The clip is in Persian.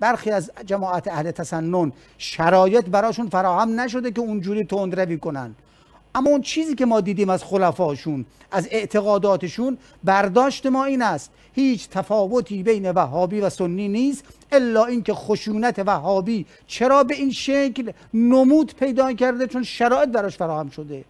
برخی از جماعت اهل تسنن شرایط براشون فراهم نشده که اونجوری تندروی کنن اما اون چیزی که ما دیدیم از خلفاشون از اعتقاداتشون برداشت ما این است هیچ تفاوتی بین وهابی و سنی نیست الا اینکه خشونت وهابی چرا به این شکل نمود پیدا کرده چون شرایط براش فراهم شده